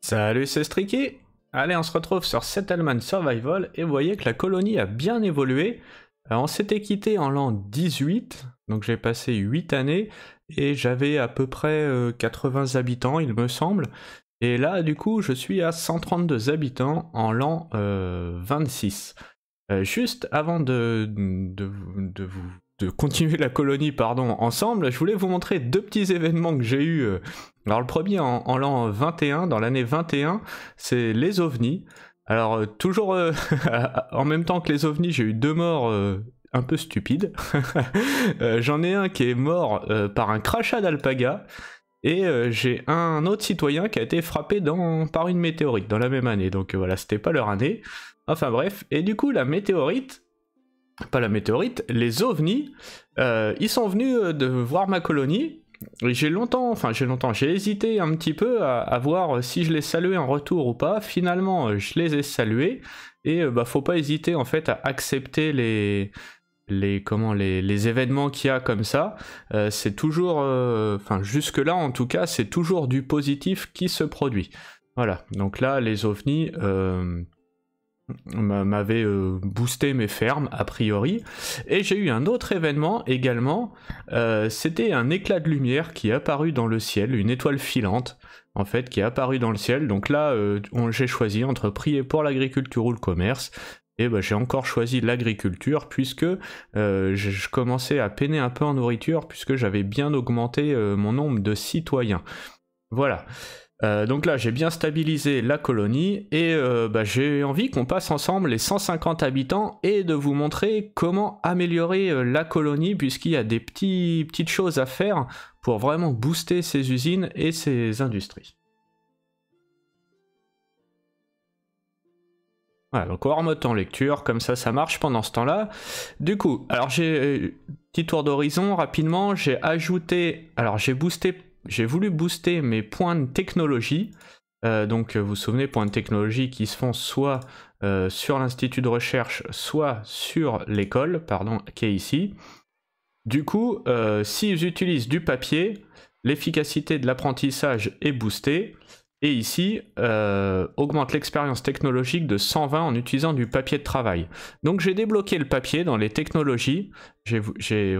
Salut, c'est Stricky Allez, on se retrouve sur Settlement Survival et vous voyez que la colonie a bien évolué. Euh, on s'était quitté en l'an 18, donc j'ai passé 8 années et j'avais à peu près 80 euh, habitants, il me semble. Et là, du coup, je suis à 132 habitants en l'an 26. Euh, juste avant de, de vous de continuer la colonie pardon, ensemble, je voulais vous montrer deux petits événements que j'ai eu. Euh, alors le premier en, l'an 21, dans l'année 21, c'est les ovnis. Alors euh, toujours euh, en même temps que les ovnis, j'ai eu deux morts un peu stupides. J'en ai un qui est mort par un crachat d'alpaga. Et j'ai un autre citoyen qui a été frappé dans, par une météorite dans la même année. Donc voilà, c'était pas leur année. Enfin bref, et du coup la météorite, pas la météorite, les ovnis, euh, ils sont venus euh, de voir ma colonie. J'ai longtemps, enfin j'ai longtemps, j'ai hésité un petit peu à, voir si je les saluais en retour ou pas. Finalement, euh, je les ai salués et bah faut pas hésiter en fait à accepter les les comment les, événements qu'il y a comme ça. c'est toujours, enfin jusque là en tout cas, c'est toujours du positif qui se produit. Voilà. Donc là, les ovnis m'avait euh, boosté mes fermes a priori et j'ai eu un autre événement également euh, c'était un éclat de lumière qui est apparu dans le ciel une étoile filante en fait qui est apparu dans le ciel donc là euh, j'ai choisi entre prier pour l'agriculture ou le commerce et ben, j'ai encore choisi l'agriculture puisque je commençais à peiner un peu en nourriture puisque j'avais bien augmenté mon nombre de citoyens voilà euh, donc là, j'ai bien stabilisé la colonie et euh, bah, j'ai envie qu'on passe ensemble les 150 habitants et de vous montrer comment améliorer euh, la colonie puisqu'il y a des petites choses à faire pour vraiment booster ses usines et ses industries. Voilà, donc en mode en lecture, comme ça ça marche pendant ce temps-là. Du coup, alors j'ai, petit tour d'horizon rapidement, j'ai ajouté, alors j'ai boosté j'ai voulu booster mes points de technologie. Euh, donc euh, vous vous souvenez, points de technologie qui se font soit euh, sur l'institut de recherche, soit sur l'école, pardon, qui est ici. Du coup, s'ils utilisent du papier, l'efficacité de l'apprentissage est boostée. Et ici, euh, augmente l'expérience technologique de 120 en utilisant du papier de travail. Donc j'ai débloqué le papier dans les technologies. J'ai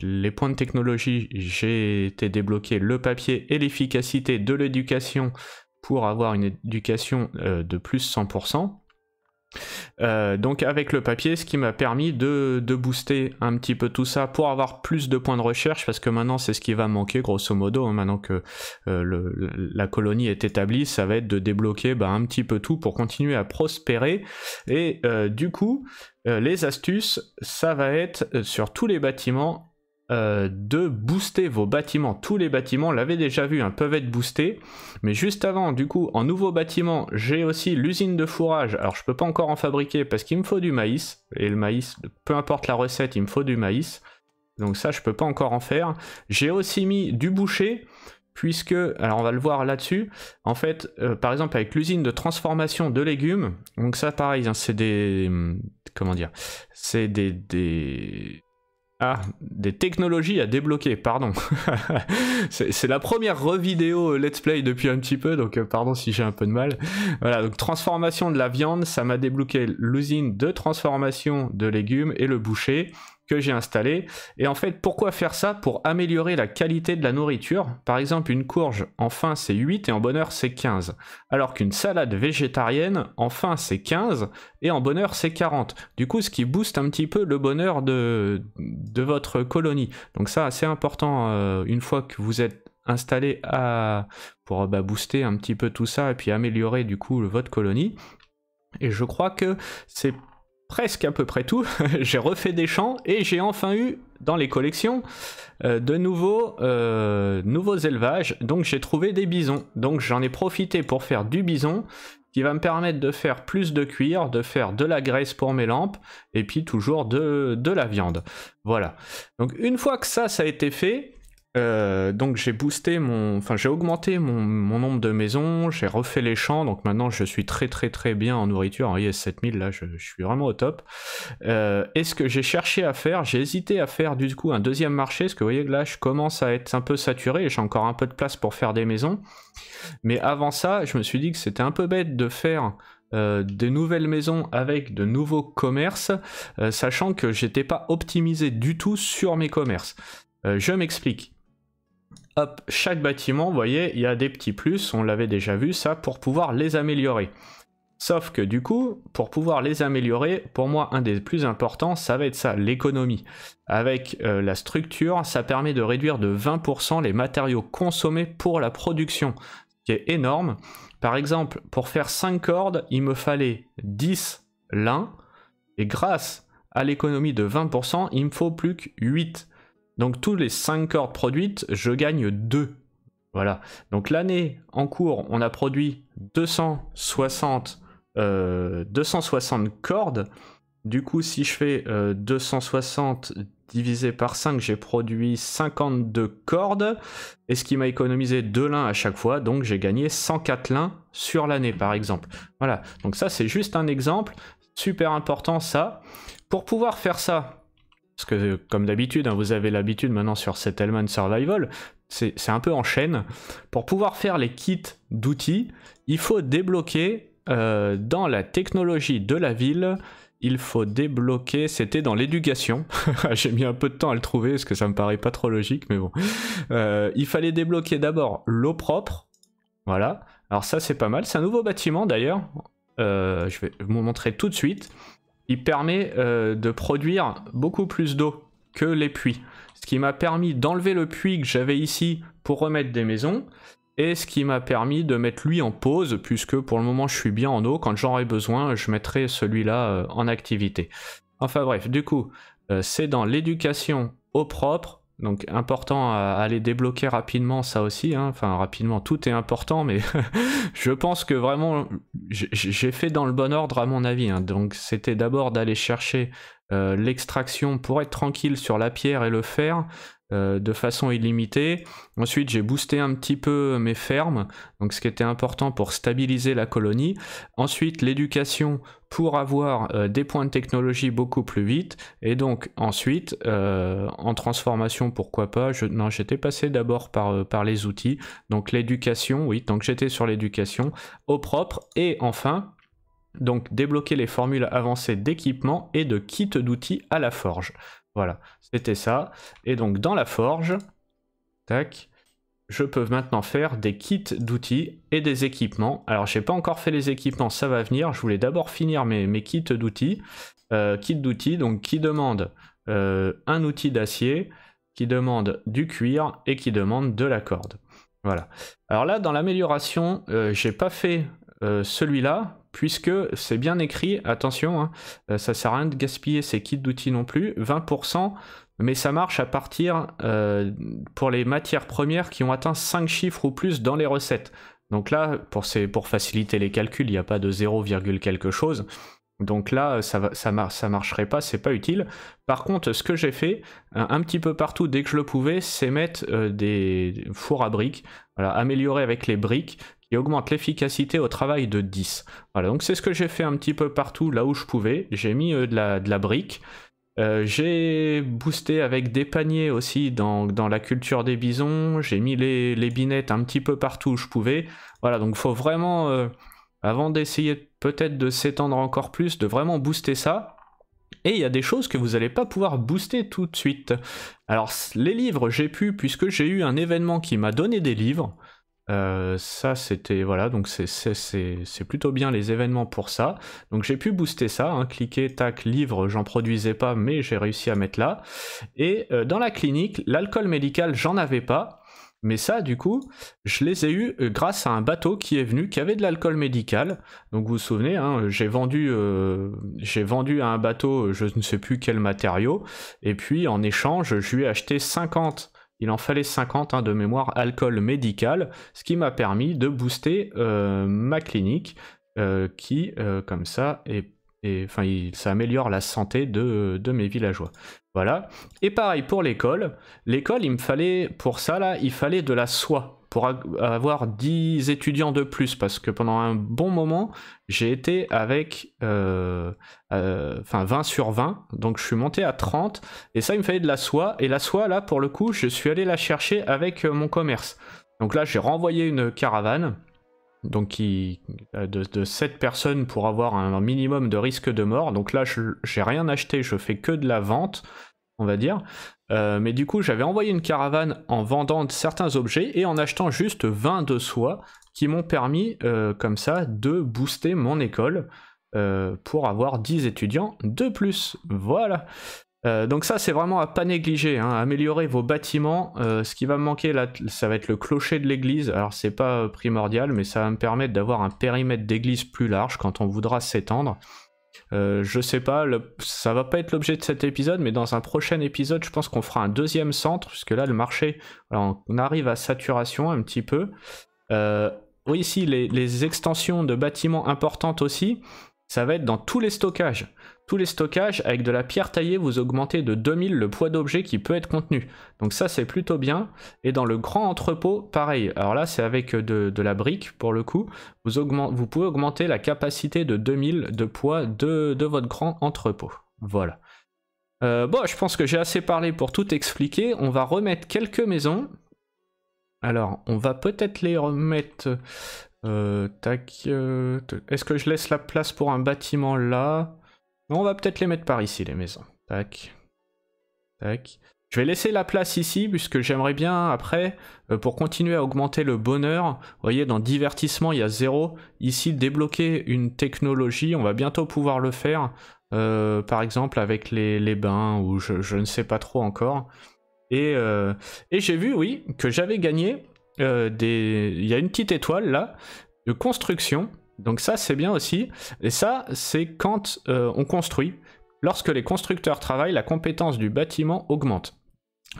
les points de technologie, j'ai été débloqué le papier et l'efficacité de l'éducation pour avoir une éducation euh, de plus 100%. Euh, donc avec le papier, ce qui m'a permis de, de, booster un petit peu tout ça pour avoir plus de points de recherche, parce que maintenant c'est ce qui va manquer grosso modo, hein, maintenant que euh, la colonie est établie, ça va être de débloquer bah, un petit peu tout pour continuer à prospérer. Et euh, du coup, les astuces, ça va être sur tous les bâtiments euh, de booster vos bâtiments. Tous les bâtiments, l'avez déjà vu, hein, peuvent être boostés. Mais juste avant, du coup, en nouveau bâtiment, j'ai aussi l'usine de fourrage. Alors, je peux pas encore en fabriquer parce qu'il me faut du maïs. Et le maïs, peu importe la recette, il me faut du maïs. Donc ça, je peux pas encore en faire. J'ai aussi mis du boucher. Puisque, alors on va le voir là-dessus, en fait, euh, par exemple avec l'usine de transformation de légumes, donc ça pareil, hein, c'est des, hum, comment dire, c'est des, ah, des technologies à débloquer, pardon. c'est la première revidéo euh, Let's Play depuis un petit peu, donc euh, pardon si j'ai un peu de mal. Voilà, donc transformation de la viande, ça m'a débloqué l'usine de transformation de légumes et le boucher que j'ai installé. Et en fait, pourquoi faire ça Pour améliorer la qualité de la nourriture. Par exemple, une courge, enfin c'est 8 et en bonheur, c'est 15. Alors qu'une salade végétarienne, enfin c'est 15 et en bonheur, c'est 40. Du coup, ce qui booste un petit peu le bonheur de, de votre colonie. Donc ça, c'est important euh, une fois que vous êtes installé à, pour bah, booster un petit peu tout ça et puis améliorer du coup votre colonie. Et je crois que c'est presque à peu près tout. j'ai refait des champs et j'ai enfin eu dans les collections euh, de nouveaux, euh, nouveaux élevages. Donc j'ai trouvé des bisons. Donc j'en ai profité pour faire du bison qui va me permettre de faire plus de cuir, de faire de la graisse pour mes lampes, et puis toujours de, de la viande. Voilà. Donc une fois que ça, ça a été fait, euh, donc j'ai boosté mon, enfin j'ai augmenté mon, nombre de maisons, j'ai refait les champs, donc maintenant je suis très très très bien en nourriture en IS 7000, là je, suis vraiment au top. Euh, et ce que j'ai cherché à faire, j'ai hésité à faire du coup un deuxième marché, parce que vous voyez que là je commence à être un peu saturé, j'ai encore un peu de place pour faire des maisons. Mais avant ça, je me suis dit que c'était un peu bête de faire euh, des nouvelles maisons avec de nouveaux commerces, euh, sachant que j'étais pas optimisé du tout sur mes commerces. je m'explique hop, chaque bâtiment, vous voyez, il y a des petits plus, on l'avait déjà vu ça, pour pouvoir les améliorer. Sauf que du coup, pour pouvoir les améliorer, pour moi, un des plus importants, ça va être ça, l'économie. Avec euh, la structure, ça permet de réduire de 20% les matériaux consommés pour la production, ce qui est énorme. Par exemple, pour faire 5 cordes, il me fallait 10 lins, et grâce à l'économie de 20%, il me faut plus que 8. Donc tous les 5 cordes produites, je gagne 2. Voilà. Donc l'année en cours, on a produit 260, 260 euh, cordes. Du coup, si je fais 260 euh, divisé par 5, j'ai produit 52 cordes. Et ce qui m'a économisé 2 lins à chaque fois, donc j'ai gagné 104 lins sur l'année, par exemple. Voilà, donc ça c'est juste un exemple, super important ça. Pour pouvoir faire ça, parce que, comme d'habitude, hein, vous avez l'habitude maintenant sur Settlement Survival, c'est un peu en chaîne. Pour pouvoir faire les kits d'outils, il faut débloquer euh, dans la technologie de la ville. Il faut débloquer, c'était dans l'éducation. J'ai mis un peu de temps à le trouver parce que ça me paraît pas trop logique, mais bon. Euh, il fallait débloquer d'abord l'eau propre. Voilà. Alors ça c'est pas mal. C'est un nouveau bâtiment d'ailleurs. Euh, je vais vous montrer tout de suite il permet euh, de produire beaucoup plus d'eau que les puits. Ce qui m'a permis d'enlever le puits que j'avais ici pour remettre des maisons, et ce qui m'a permis de mettre lui en pause, puisque pour le moment je suis bien en eau, quand j'en aurai besoin, je mettrai celui-là euh, en activité. Enfin bref, du coup, euh, c'est dans l'éducation au propre donc important à aller débloquer rapidement ça aussi, hein. enfin rapidement tout est important mais je pense que vraiment j'ai fait dans le bon ordre à mon avis. Hein. Donc c'était d'abord d'aller chercher euh, l'extraction pour être tranquille sur la pierre et le fer, euh, de façon illimitée. Ensuite, j'ai boosté un petit peu mes fermes, donc ce qui était important pour stabiliser la colonie. Ensuite, l'éducation pour avoir euh, des points de technologie beaucoup plus vite. Et donc ensuite, euh, en transformation, pourquoi pas Non, j'étais passé d'abord par, les outils. Donc l'éducation, oui, donc j'étais sur l'éducation, au propre. Et enfin, donc débloquer les formules avancées d'équipement et de kits d'outils à la forge. Voilà, c'était ça. Et donc dans la forge, tac, je peux maintenant faire des kits d'outils et des équipements. Alors j'ai pas encore fait les équipements, ça va venir. Je voulais d'abord finir mes, kits d'outils. Euh, kits kit d'outils, donc qui demande euh, un outil d'acier, qui demande du cuir et qui demande de la corde. Voilà. Alors là, dans l'amélioration, je euh, j'ai pas fait celui-là puisque c'est bien écrit, attention, hein, euh, ça sert à rien de gaspiller ces kits d'outils non plus, 20%, mais ça marche à partir euh, pour les matières premières qui ont atteint 5 chiffres ou plus dans les recettes. Donc là, pour, faciliter les calculs, il n'y a pas de 0, quelque chose. Donc là, ça ne marcherait pas, c'est pas utile. Par contre, ce que j'ai fait, un, petit peu partout dès que je le pouvais, c'est mettre euh, des fours à briques, améliorer avec les briques augmente l'efficacité au travail de 10. Voilà, donc c'est ce que j'ai fait un petit peu partout là où je pouvais. J'ai mis euh, de, la, brique. Euh, j'ai boosté avec des paniers aussi dans, la culture des bisons. J'ai mis les, binettes un petit peu partout où je pouvais. Voilà, donc faut vraiment, euh, avant d'essayer peut-être de s'étendre encore plus, de vraiment booster ça. Et il y a des choses que vous n'allez pas pouvoir booster tout de suite. Alors les livres, j'ai pu, puisque j'ai eu un événement qui m'a donné des livres. Euh, ça, c'était voilà, donc c'est plutôt bien les événements pour ça. Donc j'ai pu booster ça, hein, cliquer, tac, livre, j'en produisais pas, mais j'ai réussi à mettre là. Et euh, dans la clinique, l'alcool médical, j'en avais pas. Mais ça, du coup, je les ai eus euh, grâce à un bateau qui est venu, qui avait de l'alcool médical. Donc vous vous souvenez, hein, j'ai vendu, j'ai vendu à un bateau, je ne sais plus quel matériau. Et puis en échange, je lui ai acheté 50 il en fallait 50 hein, de mémoire alcool médical, ce qui m'a permis de booster euh, ma clinique euh, qui, euh, comme ça, et enfin, ça améliore la santé de, de, mes villageois. Voilà. Et pareil pour l'école. L'école, il me fallait, pour ça, là, il fallait de la soie pour avoir 10 étudiants de plus parce que pendant un bon moment, j'ai été avec 20 euh, euh, sur 20, donc je suis monté à 30 et ça il me fallait de la soie et la soie là pour le coup, je suis allé la chercher avec euh, mon commerce. Donc là, j'ai renvoyé une caravane donc qui, de, de, 7 personnes pour avoir un minimum de risque de mort. Donc là, j'ai rien acheté, je fais que de la vente on va dire. Euh, mais du coup, j'avais envoyé une caravane en vendant certains objets et en achetant juste 20 de soie qui m'ont permis, euh, comme ça, de booster mon école euh, pour avoir 10 étudiants de plus. Voilà. donc ça, c'est vraiment à pas négliger. Hein. Améliorer vos bâtiments. ce qui va me manquer, là, ça va être le clocher de l'église. Alors, c'est pas primordial, mais ça va me permettre d'avoir un périmètre d'église plus large quand on voudra s'étendre. Euh, je sais pas, ça va pas être l'objet de cet épisode, mais dans un prochain épisode, je pense qu'on fera un deuxième centre, puisque là, le marché, on arrive à saturation un petit peu. Euh, oui, ici, les, extensions de bâtiments importantes aussi. Ça va être dans tous les stockages. Tous les stockages, avec de la pierre taillée, vous augmentez de 2000 le poids d'objet qui peut être contenu. Donc ça, c'est plutôt bien. Et dans le grand entrepôt, pareil. Alors là, c'est avec euh, de, la brique, pour le coup. Vous, vous, pouvez augmenter la capacité de 2000 de poids de, votre grand entrepôt. Voilà. Euh, bon, je pense que j'ai assez parlé pour tout expliquer. On va remettre quelques maisons. Alors, on va peut-être les remettre euh, euh, est-ce que je laisse la place pour un bâtiment là on va peut-être les mettre par ici, les maisons. Tac. Je vais laisser la place ici puisque j'aimerais bien après, euh, pour continuer à augmenter le bonheur, vous voyez dans divertissement il y a zéro, ici débloquer une technologie, on va bientôt pouvoir le faire, par exemple avec les, bains ou je, ne sais pas trop encore. Et, et j'ai vu oui que j'avais gagné euh, il y a une petite étoile là de construction. Donc ça c'est bien aussi. Et ça c'est quand euh, on construit. Lorsque les constructeurs travaillent, la compétence du bâtiment augmente.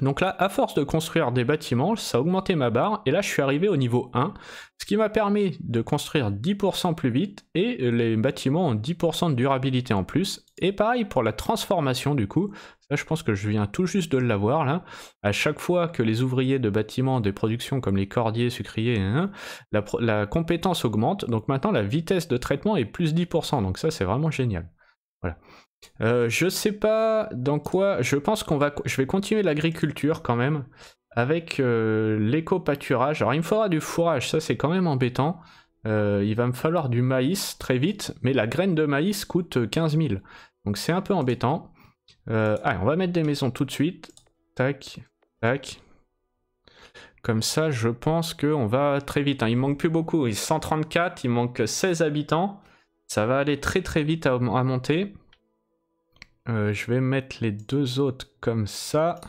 Donc là, à force de construire des bâtiments, ça a augmenté ma barre, et là je suis arrivé au niveau 1, ce qui m'a permis de construire 10% plus vite, et les bâtiments ont 10% de durabilité en plus. Et pareil pour la transformation du coup, ça je pense que je viens tout juste de l'avoir là, à chaque fois que les ouvriers de bâtiments des productions comme les cordiers, sucriers, hein, hein, la compétence augmente, donc maintenant la vitesse de traitement est plus 10%, donc ça c'est vraiment génial. Voilà. Euh, je sais pas dans quoi. Je pense qu'on va. Je vais continuer l'agriculture quand même avec euh, l'éco-pâturage. Alors il me faudra du fourrage, ça c'est quand même embêtant. Euh, il va me falloir du maïs très vite, mais la graine de maïs coûte 15 000. Donc c'est un peu embêtant. allez, on va mettre des maisons tout de suite. Tac, tac. Comme ça, je pense qu'on va très vite. Hein. Il manque plus beaucoup. Il 134, il manque 16 habitants. Ça va aller très très vite à monter. Euh, je vais mettre les deux autres comme ça.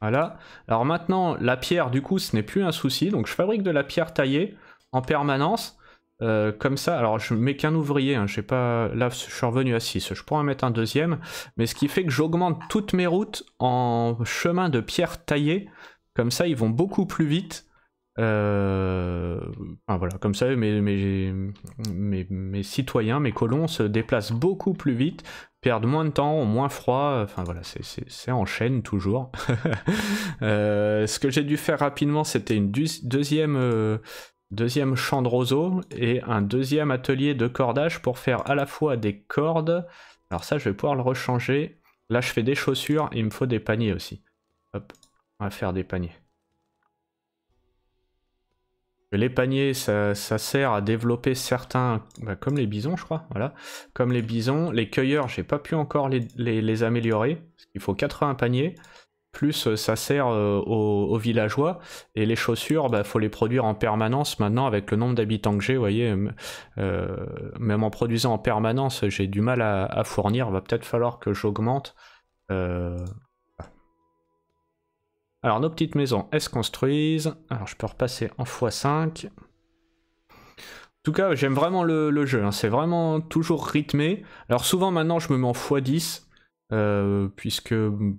Voilà. Alors maintenant, la pierre, du coup, ce n'est plus un souci. Donc je fabrique de la pierre taillée en permanence. Euh, comme ça, alors je ne mets qu'un ouvrier, hein, pas. Là, je suis revenu à 6, je pourrais en mettre un deuxième, mais ce qui fait que j'augmente toutes mes routes en chemin de pierre taillée, comme ça ils vont beaucoup plus vite. Euh, voilà, comme ça mes, mes, citoyens, mes colons se déplacent beaucoup plus vite perdre moins de temps, moins froid, enfin voilà, c'est en chaîne toujours. Euh, ce que j'ai dû faire rapidement, c'était une deuxième, euh, deuxième champ de roseau et un deuxième atelier de cordage pour faire à la fois des cordes, alors ça je vais pouvoir le rechanger, là je fais des chaussures, il me faut des paniers aussi. Hop, on va faire des paniers. Les paniers, ça, sert à développer certains, bah, comme les bisons, je crois, voilà. Comme les bisons, les cueilleurs, j'ai pas pu encore les, améliorer, parce qu'il faut 80 paniers, plus euh, ça sert euh, aux, villageois, et les chaussures, bah, faut les produire en permanence maintenant, avec le nombre d'habitants que j'ai, vous voyez, euh, même en produisant en permanence, j'ai du mal à, fournir, va peut-être falloir que j'augmente alors nos petites maisons, elles se construisent. Alors je peux repasser en x5. En tout cas, j'aime vraiment le, jeu. Hein. C'est vraiment toujours rythmé. Alors souvent maintenant, je me mets en x10. Euh, puisque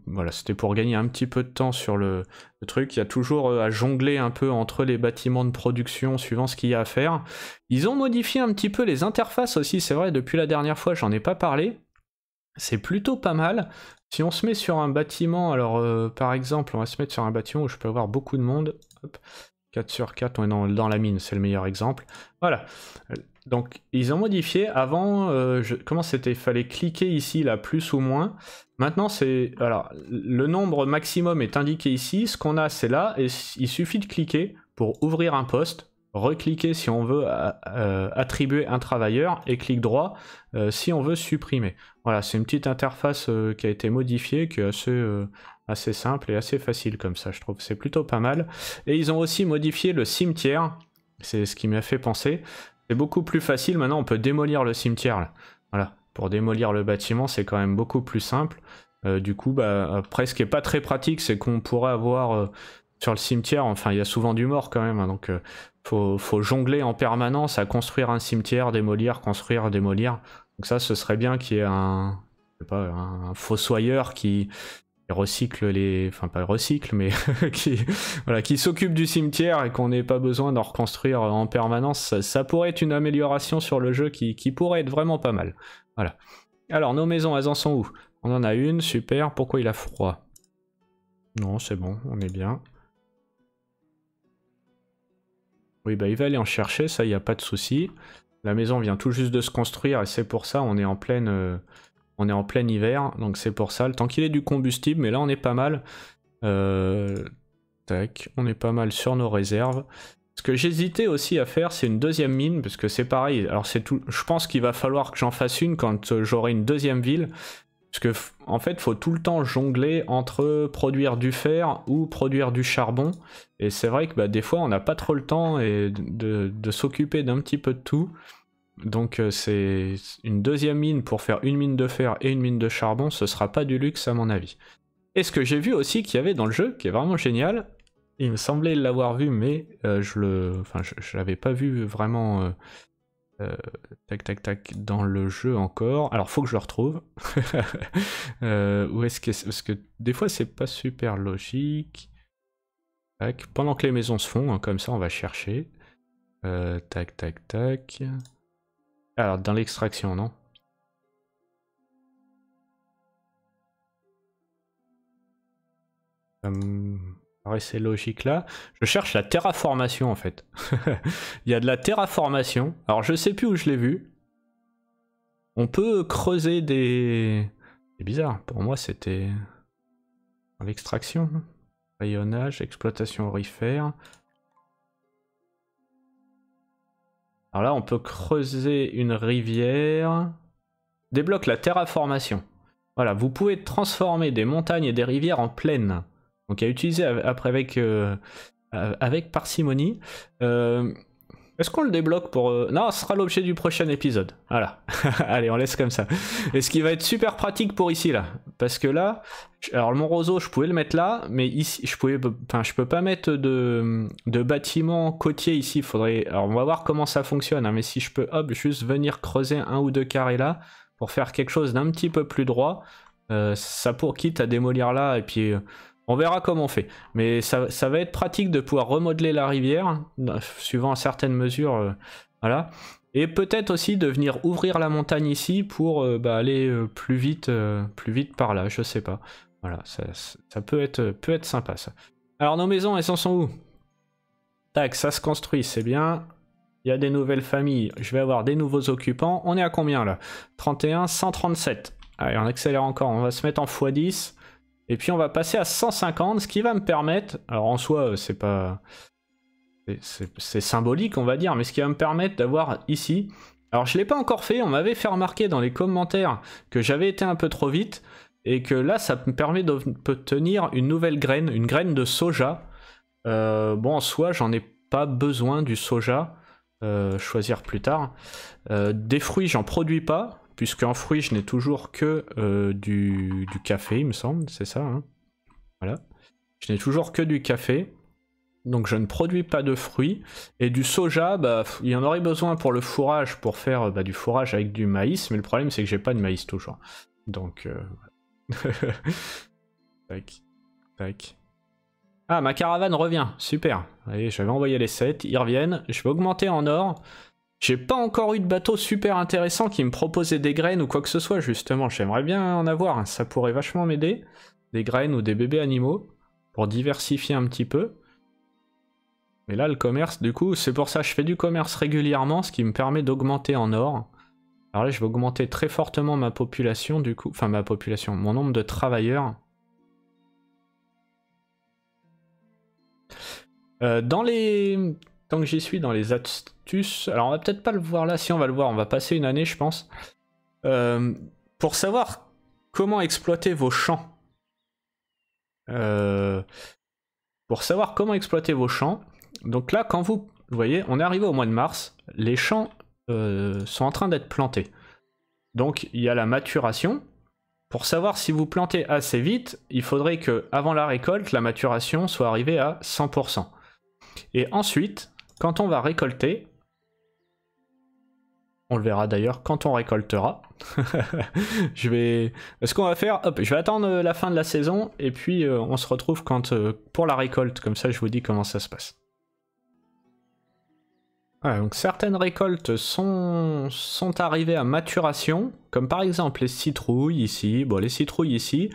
voilà, c'était pour gagner un petit peu de temps sur le, truc. Il y a toujours euh, à jongler un peu entre les bâtiments de production suivant ce qu'il y a à faire. Ils ont modifié un petit peu les interfaces aussi, c'est vrai, depuis la dernière fois, j'en ai pas parlé. C'est plutôt pas mal. Si on se met sur un bâtiment, alors euh, par exemple, on va se mettre sur un bâtiment où je peux avoir beaucoup de monde. Hop. 4 sur 4, on est dans, la mine, c'est le meilleur exemple. Voilà. Euh, donc ils ont modifié. Avant, euh, comment c'était Il fallait cliquer ici, là, plus ou moins. Maintenant, c'est alors le nombre maximum est indiqué ici. Ce qu'on a, c'est là. Et il suffit de cliquer pour ouvrir un poste. Recliquer si on veut attribuer un travailleur et clic droit si on veut supprimer. Voilà, c'est une petite interface euh, qui a été modifiée, qui est euh, assez, simple et assez facile comme ça, je trouve. C'est plutôt pas mal. Et ils ont aussi modifié le cimetière. C'est ce qui m'a fait penser. C'est beaucoup plus facile. Maintenant, on peut démolir le cimetière. Voilà. Pour démolir le bâtiment, c'est quand même beaucoup plus simple. Euh, du coup, bah, après, ce qui n'est pas très pratique, c'est qu'on pourrait avoir sur le cimetière, enfin, il y a souvent du mort quand même. Hein, donc, il faut jongler en permanence à construire un cimetière, démolir, construire, démolir. Donc ça, ce serait bien qu'il y ait un, un fossoyeur qui, recycle les, enfin pas recycle, mais qui, s'occupe du cimetière et qu'on n'ait pas besoin d'en reconstruire en permanence, ça, pourrait être une amélioration sur le jeu qui, pourrait être vraiment pas mal. Voilà. Alors nos maisons, elles en sont où On en a une, super. Pourquoi il a froid Non, c'est bon, on est bien. Oui, bah il va aller en chercher, ça y a pas de souci. La maison vient tout juste de se construire et c'est pour ça on est en pleine, euh, on est en plein hiver. Donc c'est pour ça. Le qu'il est du combustible, mais là on est pas mal. Euh, tac, on est pas mal sur nos réserves. Ce que j'hésitais aussi à faire, c'est une deuxième mine, parce que c'est pareil. Alors c'est tout. Je pense qu'il va falloir que j'en fasse une quand euh, j'aurai une deuxième ville. Parce que, en fait, faut tout le temps jongler entre produire du fer ou produire du charbon. Et c'est vrai que bah, des fois, on n'a pas trop le temps et de, s'occuper d'un petit peu de tout. Donc, euh, c'est une deuxième mine pour faire une mine de fer et une mine de charbon. Ce sera pas du luxe, à mon avis. Et ce que j'ai vu aussi qu'il y avait dans le jeu, qui est vraiment génial, il me semblait l'avoir vu, mais euh, je le, l'avais pas vu vraiment euh, euh, tac tac tac dans le jeu encore. Alors faut que je le retrouve. Euh, où est-ce que parce que des fois c'est pas super logique. Tac. Pendant que les maisons se font, hein, comme ça on va chercher. Euh, tac tac tac. Alors dans l'extraction non. Hum. Ah ces logiques-là. Je cherche la terraformation en fait. Il y a de la terraformation. Alors je sais plus où je l'ai vu. On peut creuser des... C'est bizarre, pour moi c'était... L'extraction. Rayonnage, exploitation orifère Alors là on peut creuser une rivière. Débloque la terraformation. Voilà, vous pouvez transformer des montagnes et des rivières en plaines. Donc à utiliser après avec, euh, avec parcimonie. Euh, est-ce qu'on le débloque pour... Euh, non, ce sera l'objet du prochain épisode. Voilà. Allez, on laisse comme ça. Et ce qui va être super pratique pour ici, là. Parce que là, alors mon roseau, je pouvais le mettre là, mais ici, je pouvais, enfin, je peux pas mettre de, de bâtiment côtier ici. Faudrait, alors on va voir comment ça fonctionne. Hein, mais si je peux, hop, juste venir creuser un ou deux carrés là pour faire quelque chose d'un petit peu plus droit, ça pour quitte à démolir là et puis on verra comment on fait. Mais ça, ça, va être pratique de pouvoir remodeler la rivière, euh, suivant certaines mesures. Euh, voilà. Et peut-être aussi de venir ouvrir la montagne ici pour euh, bah, aller plus, vite, plus vite par là, je sais pas. Voilà, ça, ça peut, être, peut être sympa ça. Alors nos maisons, elles en sont où Tac, ça se construit, c'est bien. Il y a des nouvelles familles, je vais avoir des nouveaux occupants. On est à combien là 31, 137. Allez, on accélère encore, on va se mettre en x10. Et puis on va passer à 150, ce qui va me permettre, alors en soi euh, c'est pas... C'est symbolique on va dire, mais ce qui va me permettre d'avoir ici... Alors je l'ai pas encore fait, on m'avait fait remarquer dans les commentaires que j'avais été un peu trop vite, et que là ça me permet de tenir une nouvelle graine, une graine de soja. Euh, bon en soi j'en ai pas besoin du soja, euh, choisir plus tard. des fruits j'en produis pas, puisqu'en fruit, je n'ai toujours que euh, du, café, il me semble, c'est ça. Hein. voilà. Je n'ai toujours que du café. Donc je ne produis pas de fruits. Et du soja, bah, il y en aurait besoin pour le fourrage, pour faire bah, du fourrage avec du maïs, mais le problème c'est que j'ai pas de maïs toujours. Donc... Euh... tac, tac. Ah, ma caravane revient, super. Allez, J'avais envoyé les 7, ils reviennent. Je vais augmenter en or. J'ai pas encore eu de bateau super intéressant qui me proposait des graines ou quoi que ce soit, justement. J'aimerais bien en avoir, hein. ça pourrait vachement m'aider. Des graines ou des bébés animaux, pour diversifier un petit peu. Mais là, le commerce, du coup, c'est pour ça que je fais du commerce régulièrement, ce qui me permet d'augmenter en or. Alors là, je vais augmenter très fortement ma population, du coup. Enfin, ma population, mon nombre de travailleurs. Euh, dans les... Tant que j'y suis, dans les, alors on va peut-être pas le voir là, si on va le voir, on va passer une année je pense. Euh, pour savoir comment exploiter vos champs. Euh, pour savoir comment exploiter vos champs. Donc là quand vous, voyez, on est arrivé au mois de mars, les champs euh, sont en train d'être plantés. Donc il y a la maturation. Pour savoir si vous plantez assez vite, il faudrait que avant la récolte, la maturation soit arrivée à 100%. Et ensuite, quand on va récolter, on le verra d'ailleurs quand on récoltera. je vais. Ce qu'on va faire, hop, je vais attendre euh, la fin de la saison et puis euh, on se retrouve quand euh, pour la récolte. Comme ça, je vous dis comment ça se passe. donc certaines récoltes sont, sont arrivées à maturation, comme par exemple les citrouilles ici, bon les citrouilles ici,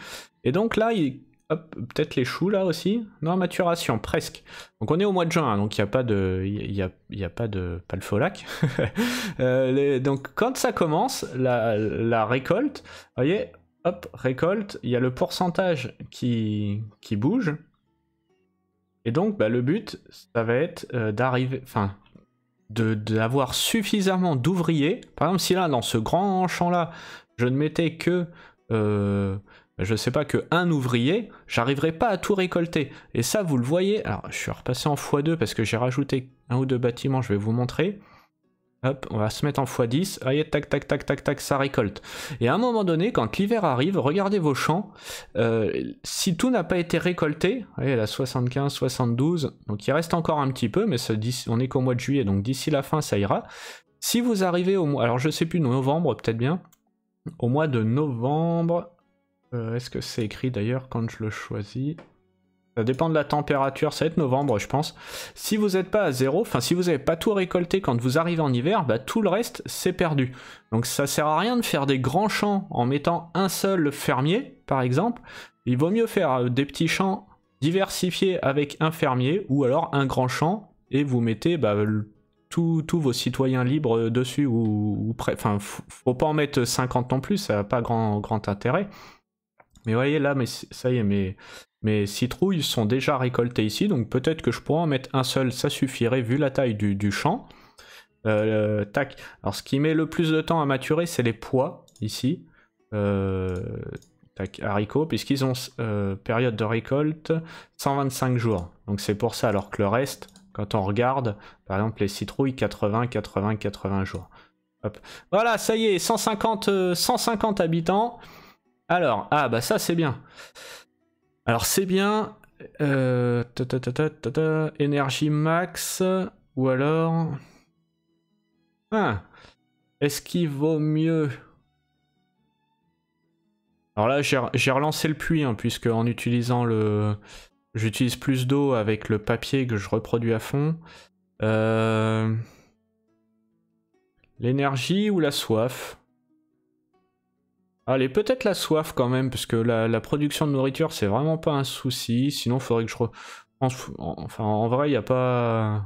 et donc là, il, Hop, peut-être les choux là aussi Non, maturation, presque. Donc on est au mois de juin, hein, donc il n'y a pas de... Il y a, pas de... pas euh, donc quand ça commence, la, récolte, vous voyez, hop, récolte, il y a le pourcentage qui, qui bouge. Et donc bah, le but, ça va être euh, d'arriver... Enfin, d'avoir de, d'avoir suffisamment d'ouvriers. Par exemple, si là, dans ce grand champ là, je ne mettais que... Euh, je ne sais pas, que un ouvrier, j'arriverai pas à tout récolter. Et ça, vous le voyez, alors je suis repassé en x2 parce que j'ai rajouté un ou deux bâtiments, je vais vous montrer. Hop, on va se mettre en x10, allez, tac, tac, tac, tac, tac, ça récolte. Et à un moment donné, quand l'hiver arrive, regardez vos champs, euh, si tout n'a pas été récolté, vous voyez, a 75, 72, donc il reste encore un petit peu, mais on est qu'au mois de juillet, donc d'ici la fin, ça ira. Si vous arrivez au mois, alors je ne sais plus, novembre, peut-être bien, au mois de novembre, euh, est-ce que c'est écrit d'ailleurs quand je le choisis ça dépend de la température, ça va être novembre je pense. Si vous n'êtes pas à zéro, enfin si vous n'avez pas tout récolté quand vous arrivez en hiver, bah, tout le reste c'est perdu. Donc ça sert à rien de faire des grands champs en mettant un seul fermier par exemple. Il vaut mieux faire euh, des petits champs diversifiés avec un fermier ou alors un grand champ et vous mettez bah, tous vos citoyens libres euh, dessus ou, faut pas en mettre 50 non plus, ça n'a pas grand, grand intérêt. Mais voyez là, mais ça y est, mes, mes citrouilles sont déjà récoltées ici, donc peut-être que je pourrais en mettre un seul, ça suffirait vu la taille du, champ. Euh, tac. Alors ce qui met le plus de temps à maturer, c'est les pois ici. Euh, tac, haricots, puisqu'ils ont euh, période de récolte 125 jours. Donc c'est pour ça, alors que le reste, quand on regarde, par exemple les citrouilles, 80, 80, 80 jours. Voilà, ça y est, 150, 150 habitants. Alors, ah bah ça c'est bien. Alors c'est bien. Euh, ta ta ta, énergie max. Ou alors. Ah. Est-ce qu'il vaut mieux. Alors là, j'ai relancé le puits, hein, puisque en utilisant le. J'utilise plus d'eau avec le papier que je reproduis à fond. Euh, l'énergie ou la soif Allez, peut-être la soif quand même, parce que la, production de nourriture, c'est vraiment pas un souci. Sinon, il faudrait que je... Enfin, en vrai, il n'y a pas...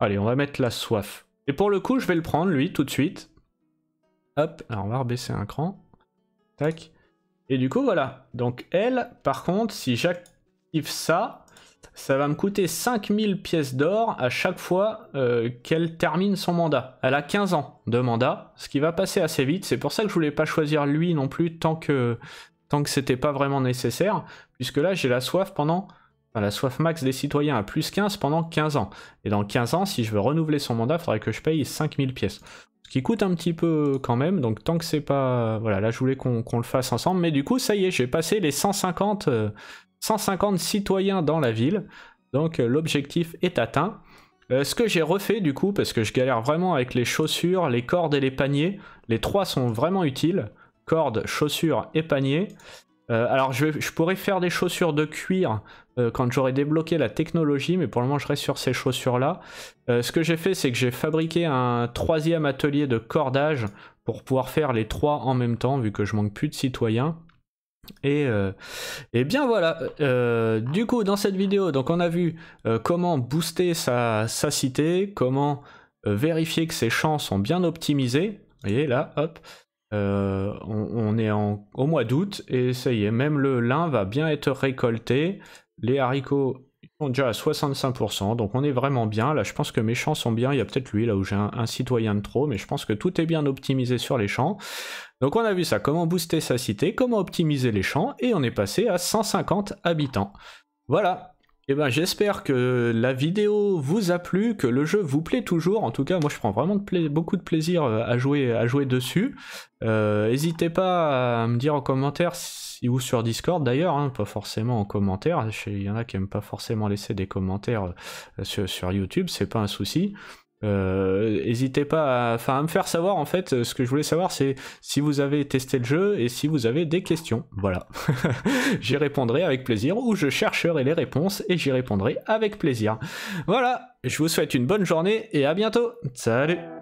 Allez, on va mettre la soif. Et pour le coup, je vais le prendre, lui, tout de suite. Hop, alors on va rebaisser un cran. Tac. Et du coup, voilà. Donc elle, par contre, si j'active ça, ça va me coûter 5000 pièces d'or à chaque fois euh, qu'elle termine son mandat. Elle a 15 ans de mandat, ce qui va passer assez vite. C'est pour ça que je voulais pas choisir lui non plus tant que tant que c'était pas vraiment nécessaire, puisque là j'ai la soif pendant la soif max des citoyens à plus 15 pendant 15 ans. Et dans 15 ans, si je veux renouveler son mandat, il faudrait que je paye 5000 pièces. Ce qui coûte un petit peu quand même, donc tant que c'est pas... Voilà, là je voulais qu'on le fasse ensemble, mais du coup ça y est, j'ai passé les 150... 150 citoyens dans la ville. Donc euh, l'objectif est atteint. Euh, ce que j'ai refait du coup, parce que je galère vraiment avec les chaussures, les cordes et les paniers. Les trois sont vraiment utiles. Cordes, chaussures et paniers. Euh, alors je, je, pourrais faire des chaussures de cuir quand j'aurai débloqué la technologie, mais pour le moment je reste sur ces chaussures-là. ce que j'ai fait, c'est que j'ai fabriqué un troisième atelier de cordage pour pouvoir faire les trois en même temps, vu que je manque plus de citoyens. Euh, et, bien voilà, euh, du coup dans cette vidéo, donc on a vu euh, comment booster sa, cité, comment vérifier que ses champs sont bien optimisés. et là, hop, on, est au mois d'août et ça y est, même le lin va bien être récolté. Les haricots sont déjà à 65%, donc on est vraiment bien. Là je pense que mes champs sont bien, il y a peut-être lui là où j'ai un, citoyen de trop, mais je pense que tout est bien optimisé sur les champs. Donc on a vu ça, comment booster sa cité, comment optimiser les champs, et on est passé à 150 habitants. Voilà, et eh ben j'espère que la vidéo vous a plu, que le jeu vous plaît toujours. En tout cas, moi je prends vraiment beaucoup de plaisir euh, à jouer, à jouer dessus. Euh, n'hésitez pas à me dire en commentaire ou sur Discord d'ailleurs, hein, pas forcément en commentaire. Il y en a qui n'aiment pas forcément laisser des commentaires euh, sur, sur YouTube, c'est pas un souci. Euh, hésitez pas à, à me faire savoir en fait euh, ce que je voulais savoir c'est si vous avez testé le jeu et si vous avez des questions. Voilà. j'y répondrai avec plaisir ou je chercherai les réponses et j'y répondrai avec plaisir. Voilà, je vous souhaite une bonne journée et à bientôt. Salut